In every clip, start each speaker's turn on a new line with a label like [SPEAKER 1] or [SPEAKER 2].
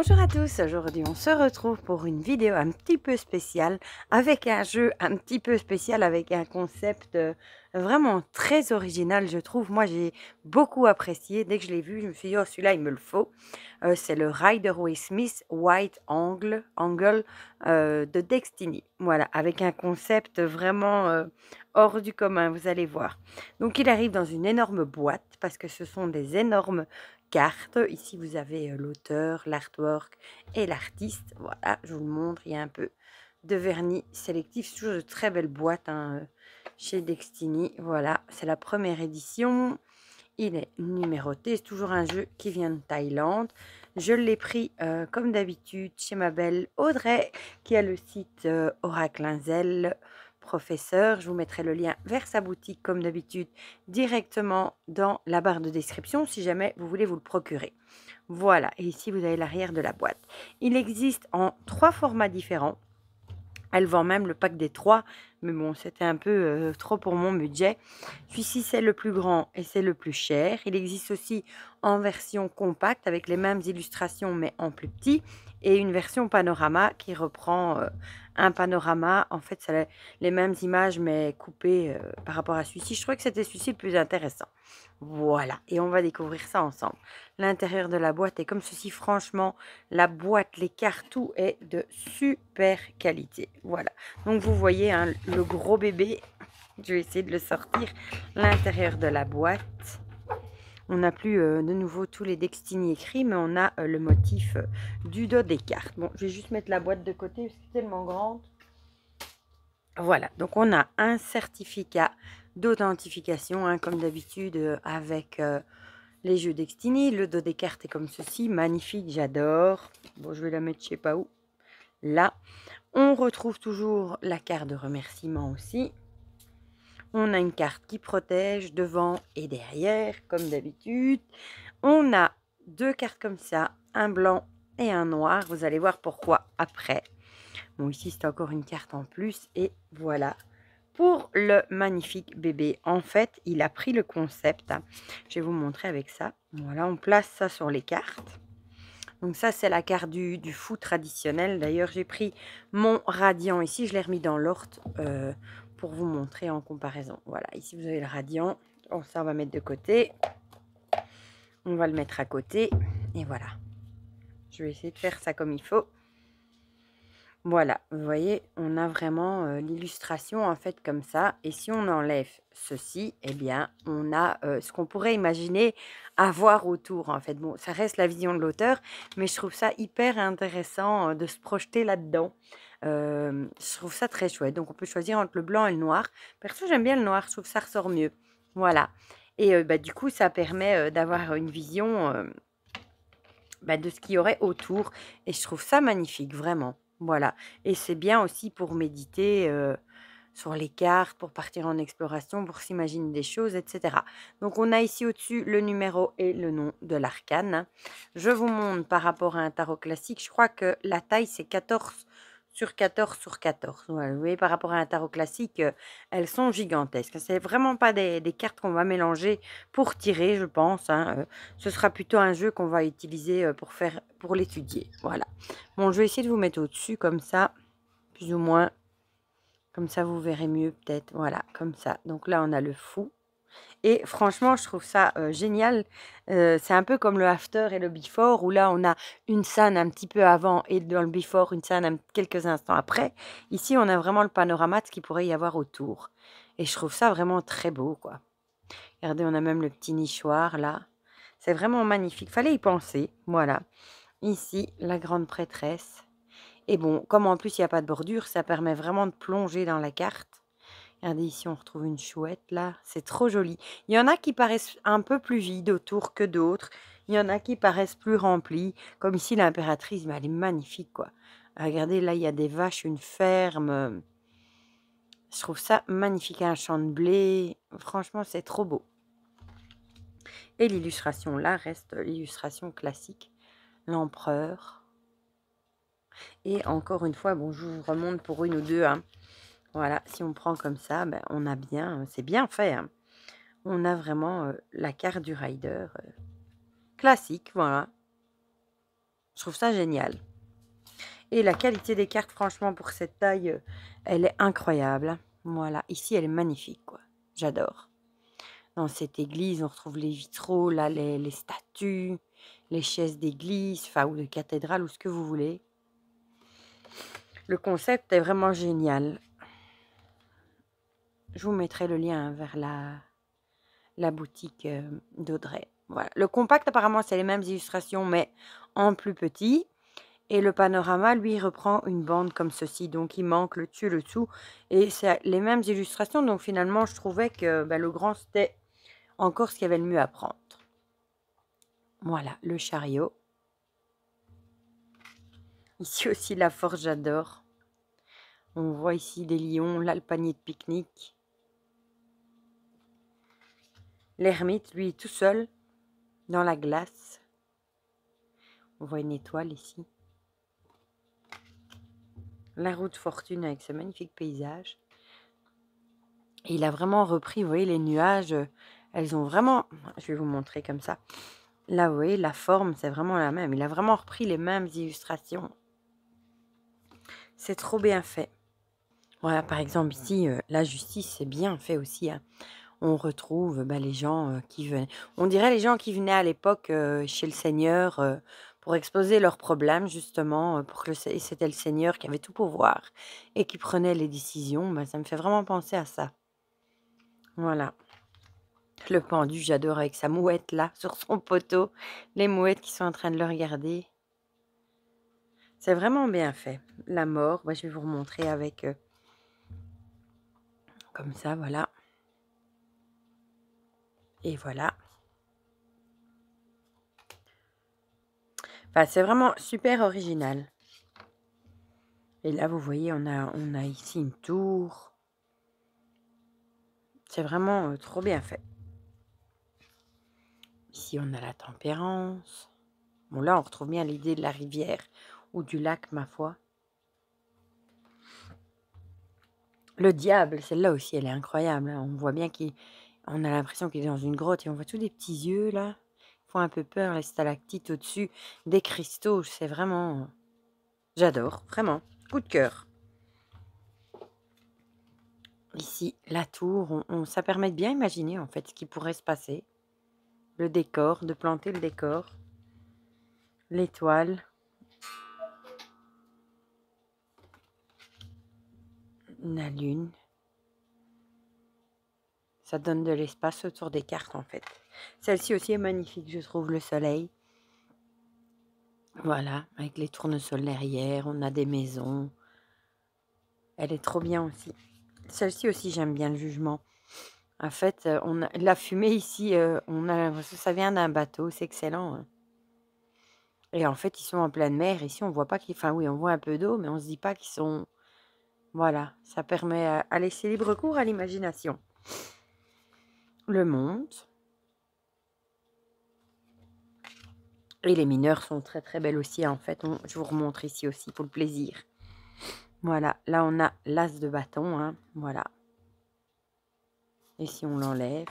[SPEAKER 1] Bonjour à tous, aujourd'hui on se retrouve pour une vidéo un petit peu spéciale avec un jeu un petit peu spécial avec un concept euh, vraiment très original je trouve. Moi j'ai beaucoup apprécié, dès que je l'ai vu je me suis dit oh celui-là il me le faut. Euh, c'est le Rider Way Smith White Angle, angle euh, de Destiny. Voilà, avec un concept vraiment hors du commun, vous allez voir. Donc il arrive dans une énorme boîte parce que ce sont des énormes carte. Ici, vous avez l'auteur, l'artwork et l'artiste. Voilà, je vous le montre. Il y a un peu de vernis sélectif. toujours de très belles boîtes hein, chez Dextiny. Voilà, c'est la première édition. Il est numéroté. C'est toujours un jeu qui vient de Thaïlande. Je l'ai pris, comme d'habitude, chez ma belle Audrey, qui a le site Oracle Inzel professeur. Je vous mettrai le lien vers sa boutique comme d'habitude directement dans la barre de description si jamais vous voulez vous le procurer. Voilà, et ici vous avez l'arrière de la boîte. Il existe en trois formats différents. Elle vend même le pack des trois, mais bon, c'était un peu euh, trop pour mon budget. Celui-ci, c'est le plus grand et c'est le plus cher. Il existe aussi en version compacte avec les mêmes illustrations, mais en plus petit, et une version panorama qui reprend euh, un panorama. En fait, ça les mêmes images, mais coupées euh, par rapport à celui-ci. Je trouvais que c'était celui-ci le plus intéressant. Voilà, et on va découvrir ça ensemble. L'intérieur de la boîte est comme ceci. Franchement, la boîte, les cartouches, est de super qualité. Voilà, donc vous voyez hein, le gros bébé. Je vais essayer de le sortir. L'intérieur de la boîte on n'a plus euh, de nouveau tous les Dextini écrits, mais on a euh, le motif euh, du dos des cartes. Bon, je vais juste mettre la boîte de côté, parce que c'est tellement grande. Voilà, donc on a un certificat d'authentification, hein, comme d'habitude, avec les jeux Dextini. Le dos des cartes est comme ceci, magnifique, j'adore. Bon, je vais la mettre je sais pas où. Là, on retrouve toujours la carte de remerciement aussi. On a une carte qui protège devant et derrière, comme d'habitude. On a deux cartes comme ça, un blanc et un noir. Vous allez voir pourquoi après. Bon, ici, c'est encore une carte en plus. Et voilà pour le magnifique bébé. En fait, il a pris le concept. Je vais vous montrer avec ça. Voilà, on place ça sur les cartes. Donc ça, c'est la carte du, du fou traditionnel. D'ailleurs, j'ai pris mon radiant ici. Je l'ai remis dans l'orte. Euh, pour vous montrer en comparaison. Voilà, ici vous avez le radiant. Oh, ça, on va mettre de côté. On va le mettre à côté. Et voilà. Je vais essayer de faire ça comme il faut. Voilà, vous voyez, on a vraiment euh, l'illustration en fait comme ça. Et si on enlève ceci, eh bien, on a euh, ce qu'on pourrait imaginer avoir autour en fait. Bon, ça reste la vision de l'auteur, mais je trouve ça hyper intéressant euh, de se projeter là-dedans je trouve ça très chouette. Donc, on peut choisir entre le blanc et le noir. Perso, j'aime bien le noir. Je trouve ça ressort mieux. Voilà. Et bah, du coup, ça permet d'avoir une vision bah, de ce qu'il y aurait autour. Et je trouve ça magnifique, vraiment. Voilà. Et c'est bien aussi pour méditer sur les cartes, pour partir en exploration, pour s'imaginer des choses, etc. Donc on a ici au-dessus le numéro et le nom de l'arcane. Je vous montre par rapport à un tarot classique, je crois que la taille c'est 14 sur 14 sur 14. vous voyez, par rapport à un tarot classique, euh, elles sont gigantesques. C'est vraiment pas des, cartes qu'on va mélanger pour tirer, je pense. Hein, euh. ce sera plutôt un jeu qu'on va utiliser euh, pour faire, pour l'étudier. Voilà. Bon, je vais essayer de vous mettre au-dessus comme ça, plus ou moins. Comme ça, vous verrez mieux peut-être. Voilà, comme ça. Donc là, on a le fou. Et franchement, je trouve ça génial. c'est un peu comme le after et le before, où là, on a une scène un petit peu avant et dans le before, une scène quelques instants après. Ici, on a vraiment le panorama de ce qu'il pourrait y avoir autour. Et je trouve ça vraiment très beau, quoi. Regardez, on a même le petit nichoir, là. C'est vraiment magnifique. Fallait y penser, voilà. Ici, la grande prêtresse. Et bon, comme en plus, il n'y a pas de bordure, ça permet vraiment de plonger dans la carte. Regardez ici, on retrouve une chouette là. C'est trop joli. Il y en a qui paraissent un peu plus vides autour que d'autres. Il y en a qui paraissent plus remplis. Comme ici, l'impératrice, mais elle est magnifique quoi. Regardez, là, il y a des vaches, une ferme. Je trouve ça magnifique. Un champ de blé. Franchement, c'est trop beau. Et l'illustration là reste l'illustration classique. L'empereur. Et encore une fois, bon, je vous remonte pour une ou deux. Hein. Voilà, si on prend comme ça, ben, on a bien, euh, c'est bien fait. Hein. On a vraiment euh, la carte du rider euh, classique, voilà. Je trouve ça génial. Et la qualité des cartes, franchement, pour cette taille, elle est incroyable. Voilà, ici, elle est magnifique, quoi. J'adore. Dans cette église, on retrouve les vitraux, là, les, statues, les chaises d'église, enfin, ou de cathédrale, ou ce que vous voulez. Le concept est vraiment génial je vous mettrai le lien vers la, la boutique euh, d'Audrey. Voilà. Le compact, apparemment, c'est les mêmes illustrations, mais en plus petit. Et le panorama, lui, reprend une bande comme ceci. Donc, il manque le dessus, le dessous. Et c'est les mêmes illustrations. Donc, finalement, je trouvais que bah, le grand, c'était encore ce qu'il y avait le mieux à prendre. Voilà, le chariot. Ici aussi, la forge, j'adore. On voit ici des lions, là, le panier de pique-nique. L'ermite, lui, tout seul, dans la glace. On voit une étoile ici. La route fortune avec ce magnifique paysage. il a vraiment repris, vous voyez, les nuages, euh, elles ont vraiment... Je vais vous montrer comme ça. Là, vous voyez, la forme, c'est vraiment la même. Il a vraiment repris les mêmes illustrations. C'est trop bien fait. Voilà, par exemple, ici, euh, la justice, c'est bien fait aussi. Hein on retrouve bah, les gens qui venaient. On dirait les gens qui venaient à l'époque chez le Seigneur pour exposer leurs problèmes, justement, pour que c'était le Seigneur qui avait tout pouvoir et qui prenait les décisions. Bah, ça me fait vraiment penser à ça. Voilà. Le pendu, j'adore avec sa mouette là, sur son poteau. Les mouettes qui sont en train de le regarder. C'est vraiment bien fait. La mort, je vais vous remontrer avec... comme ça, voilà. Et voilà. c'est vraiment super original. Et là, vous voyez, on a, on a ici une tour. C'est vraiment euh, trop bien fait. Ici, on a la tempérance. Bon, là, on retrouve bien l'idée de la rivière ou du lac, ma foi. Le diable, celle-là aussi, elle est incroyable. Hein. On voit bien qu'il on a l'impression qu'il est dans une grotte et on voit tous des petits yeux là. Ils font un peu peur, les stalactites au-dessus, des cristaux, c'est vraiment... J'adore, vraiment. Coup de cœur. Ici, la tour, ça permet de bien imaginer en fait ce qui pourrait se passer. Le décor, de planter le décor. L'étoile. La lune. Ça donne de l'espace autour des cartes en fait. Celle-ci aussi est magnifique, je trouve, le soleil. Voilà, avec les tournesols derrière, on a des maisons. Elle est trop bien aussi. Celle-ci aussi, j'aime bien le jugement. En fait, euh, on la fumée ici, euh, on a, ça vient d'un bateau, c'est excellent. Hein. Et en fait, ils sont en pleine mer. Ici, on voit pas qu'ils... Enfin, oui, on voit un peu d'eau, mais on ne se dit pas qu'ils sont... Voilà, ça permet à laisser libre cours à l'imagination le monde. Et les mineurs sont très très belles aussi. Hein. En fait, je vous remontre ici aussi pour le plaisir. Voilà, là on a l'as de bâton. Hein. voilà. Et si on l'enlève,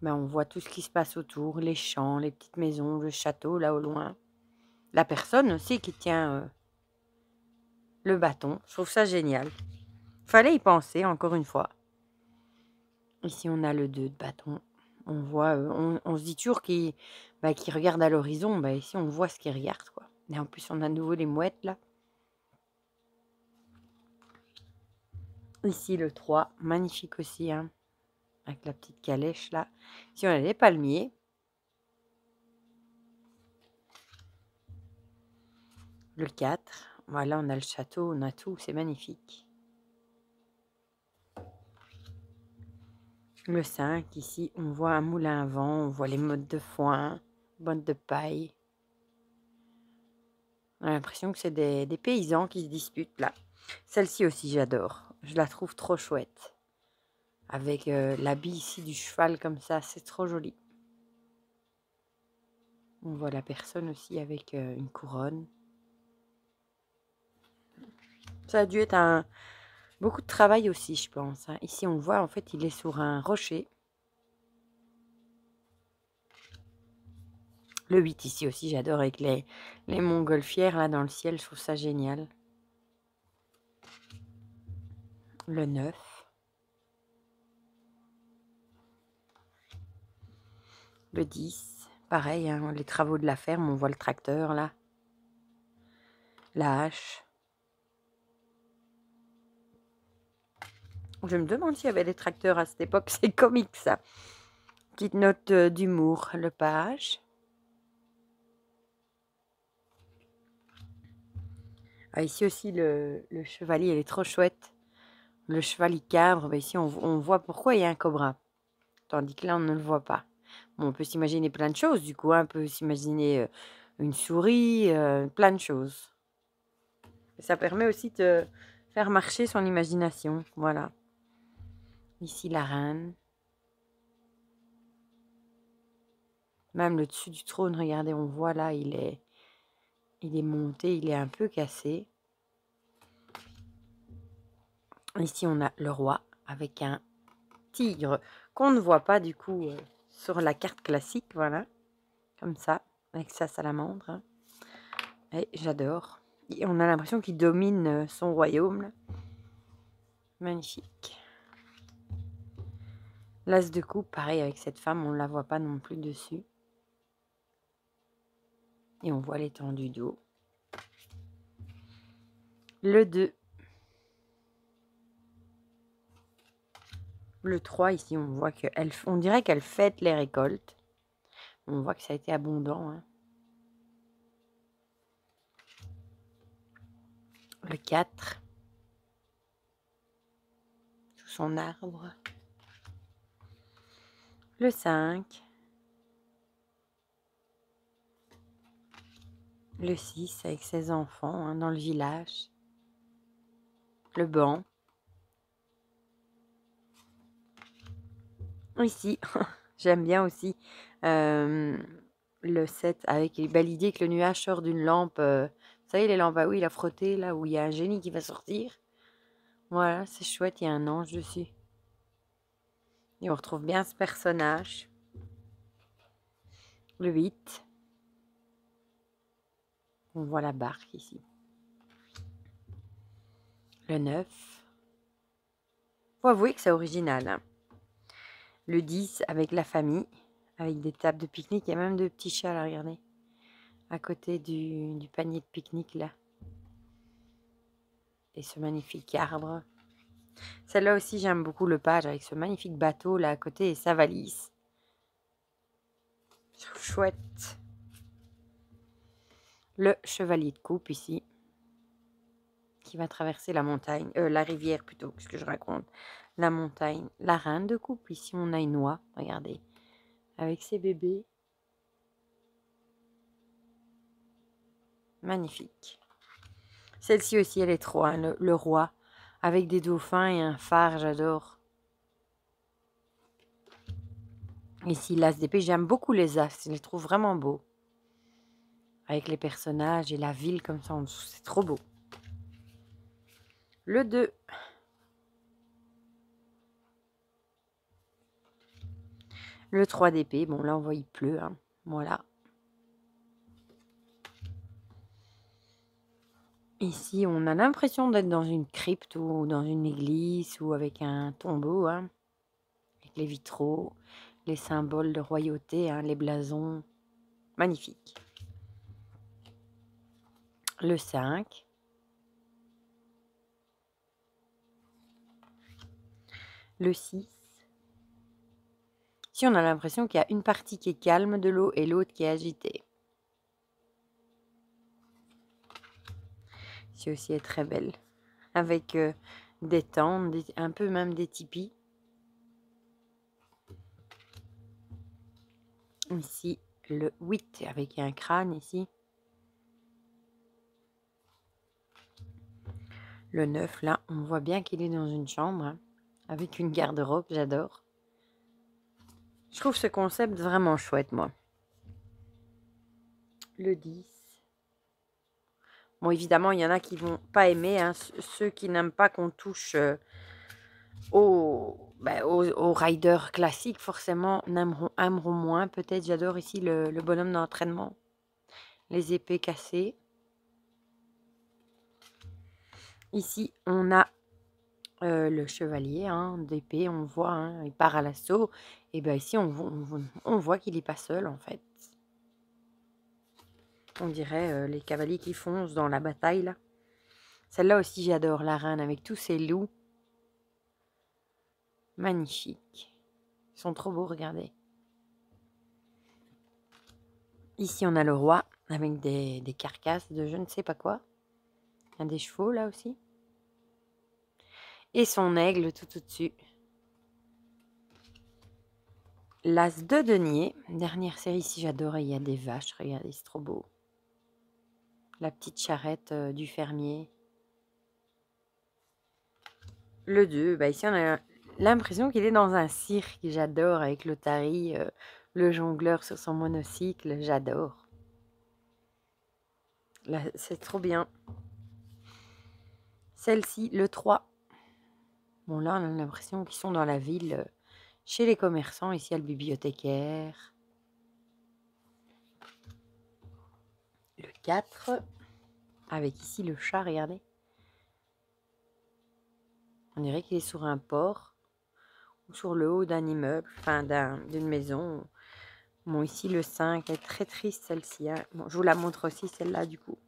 [SPEAKER 1] mais ben, on voit tout ce qui se passe autour. Les champs, les petites maisons, le château là au loin. La personne aussi qui tient euh, le bâton. Je trouve ça génial. Fallait y penser encore une fois. Ici, on a le 2 de bâton. On voit, euh, on, se dit toujours qu'il bah, regarde à l'horizon. Bah, ici, on voit ce qu'il regarde. Quoi. Et en plus, on a à nouveau les mouettes là. Ici, le 3. Magnifique aussi. Hein, avec la petite calèche là. Ici, on a les palmiers. Le 4. Voilà, on a le château, on a tout. C'est magnifique. Le 5, ici, on voit un moulin à vent, on voit les modes de foin, bottes de paille. On a l'impression que c'est des, paysans qui se disputent là. Celle-ci aussi, j'adore. Je la trouve trop chouette. Avec euh, l'habit ici du cheval comme ça, c'est trop joli. On voit la personne aussi avec euh, une couronne. Ça a dû être un, Beaucoup de travail aussi, je pense. Hein. Ici, on voit, en fait, il est sur un rocher. Le 8 ici aussi, j'adore avec les, les montgolfières là dans le ciel, je trouve ça génial. Le 9. Le 10, pareil, hein, les travaux de la ferme, on voit le tracteur là. La hache. Je me demande s'il y avait des tracteurs à cette époque. C'est comique, ça. Petite note euh, d'humour, le page. Ah, ici aussi, le, chevalier, elle est trop chouette. Le chevalier cabre, bah, ici, on, voit pourquoi il y a un cobra. Tandis que là, on ne le voit pas. on peut s'imaginer plein de choses, du coup. Hein. on peut s'imaginer euh, une souris, euh, plein de choses. ça permet aussi de faire marcher son imagination. Voilà ici la reine, même le dessus du trône, regardez, on voit là, il est, il est monté, il est un peu cassé. Ici, on a le roi avec un tigre qu'on ne voit pas du coup euh, sur la carte classique, voilà, comme ça, avec sa salamandre. Hein. Et j'adore. On a l'impression qu'il domine euh, son royaume. Magnifique. L'as de coupe, pareil avec cette femme, on ne la voit pas non plus dessus. Et on voit l'étendue d'eau. Le 2. Le 3, ici, on voit qu'elle... On dirait qu'elle fête les récoltes. On voit que ça a été abondant. Hein. Le 4. Sous son arbre le 5, le 6 avec ses enfants hein, dans le village, le banc. Ici, j'aime bien aussi euh, le 7 avec bah, l'idée que le nuage sort d'une lampe. Ça euh, vous savez, les lampes à ah oui, il a frotté là où il y a un génie qui va sortir. Voilà, c'est chouette, il y a un ange dessus. Et on retrouve bien ce personnage. Le 8. On voit la barque ici. Le 9. Faut avouer que c'est original. Hein. Le 10 avec la famille, avec des tables de pique-nique et même deux petits chats, là, regardez. À côté du panier de pique-nique, là. Et ce magnifique arbre celle-là aussi, j'aime beaucoup le page avec ce magnifique bateau là à côté et sa valise. chouette. Le chevalier de coupe ici, qui va traverser la montagne, euh, la rivière plutôt, que ce que je raconte La montagne, la reine de coupe. Ici, on a une oie, regardez, avec ses bébés. Magnifique. Celle-ci aussi, elle est trop, hein, le roi avec des dauphins et un phare, j'adore. Ici, l'as d'épée, j'aime beaucoup les as, je les trouve vraiment beaux. Avec les personnages et la ville comme ça en dessous, c'est trop beau. Le 2. Le 3 d'épée, bon là on voit il pleut, hein. voilà. Ici, on a l'impression d'être dans une crypte ou dans une église ou avec un tombeau, hein, avec les vitraux, les symboles de royauté, hein, les blasons, magnifique. Le 5. Le 6. Ici, on a l'impression qu'il y a une partie qui est calme de l'eau et l'autre qui est agitée. aussi est très belle, avec euh, des tentes, un peu même des tipis. Ici, le 8, avec un crâne ici. Le 9, là, on voit bien qu'il est dans une chambre, hein, avec une garde-robe, j'adore. Je trouve ce concept vraiment chouette, moi. Le 10. Bon, évidemment, il y en a qui vont pas aimer. Hein, ceux qui n'aiment pas qu'on touche euh, aux, ben, rider classiques, forcément, n'aimeront aimeront moins. Peut-être, j'adore ici le, bonhomme d'entraînement. Les épées cassées. Ici, on a euh, le chevalier hein, d'épée, on voit, hein, il part à l'assaut. Et bien ici, on, on voit qu'il n'est pas seul, en fait. On dirait euh, les cavaliers qui foncent dans la bataille, là. Celle-là aussi, j'adore, la reine, avec tous ses loups. Magnifique. Ils sont trop beaux, regardez. Ici, on a le roi, avec des, carcasses de je ne sais pas quoi. Il y a des chevaux, là aussi. Et son aigle, tout au-dessus. L'As de Denier, dernière série, ici, j'adore. il y a des vaches, regardez, c'est trop beau la petite charrette euh, du fermier. Le 2, bah ici on a l'impression qu'il est dans un cirque, j'adore, avec l'Otari, euh, le jongleur sur son monocycle, j'adore. c'est trop bien. Celle-ci, le 3. Bon là, on a l'impression qu'ils sont dans la ville, euh, chez les commerçants, ici à le bibliothécaire. 4 avec ici le chat, regardez. On dirait qu'il est sur un port ou sur le haut d'un immeuble, enfin d'une maison. Bon, ici le 5 est très triste celle-ci. Hein. je vous la montre aussi celle-là du coup.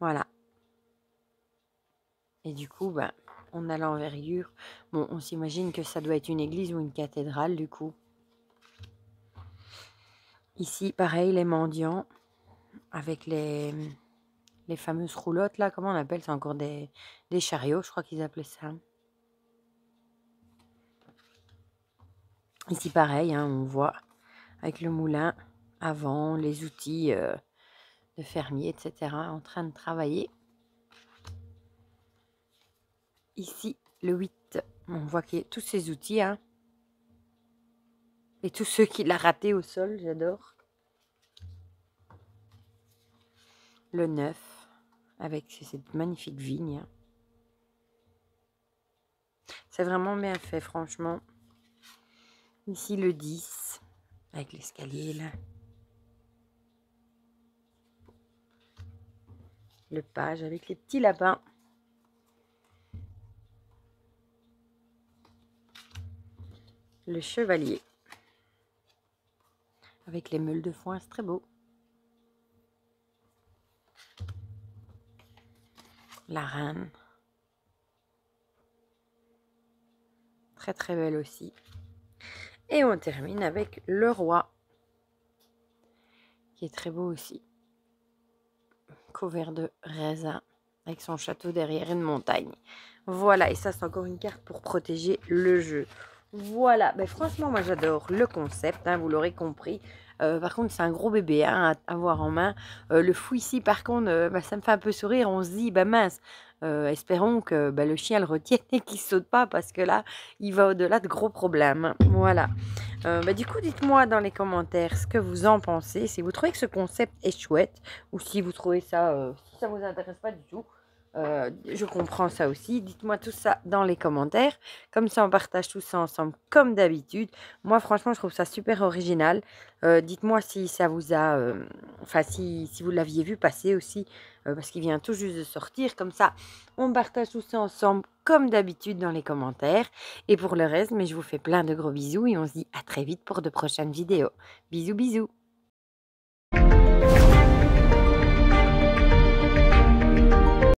[SPEAKER 1] Voilà. Et du coup, ben, on a l'envergure. Bon, on s'imagine que ça doit être une église ou une cathédrale du coup. Ici, pareil, les mendiants avec les, les fameuses roulottes, là, comment on appelle C'est encore des, chariots, je crois qu'ils appelaient ça. Ici, pareil, hein, on voit avec le moulin avant, les outils euh, de fermier, etc., en train de travailler. Ici, le 8, on voit qu'il y a tous ces outils, hein. et tous ceux qui a raté au sol, j'adore. le 9, avec cette magnifique vigne. C'est vraiment bien fait, franchement. Ici, le 10, avec l'escalier, là. Le page avec les petits lapins. Le chevalier. Avec les meules de foin, c'est très beau. la reine. Très très belle aussi. Et on termine avec le roi, qui est très beau aussi. Couvert de raisin, avec son château derrière une montagne. Voilà, et ça c'est encore une carte pour protéger le jeu. Voilà, mais ben, franchement moi j'adore le concept, hein, vous l'aurez compris. Euh, par contre, c'est un gros bébé hein, à avoir en main. Euh, le fou ici, par contre, euh, bah, ça me fait un peu sourire. On se dit, bah mince, espérons que bah, le chien le retienne et qu'il saute pas parce que là, il va au-delà de gros problèmes. Voilà. Bah, du coup, dites-moi dans les commentaires ce que vous en pensez. Si vous trouvez que ce concept est chouette ou si vous trouvez ça, si ça vous intéresse pas du tout. Euh, je comprends ça aussi. Dites-moi tout ça dans les commentaires. Comme ça, on partage tout ça ensemble, comme d'habitude. Moi, franchement, je trouve ça super original. Euh, dites-moi si ça vous a... Euh, enfin, si, si, vous l'aviez vu passer aussi, parce qu'il vient tout juste de sortir. Comme ça, on partage tout ça ensemble, comme d'habitude, dans les commentaires. Et pour le reste, mais je vous fais plein de gros bisous et on se dit à très vite pour de prochaines vidéos. Bisous, bisous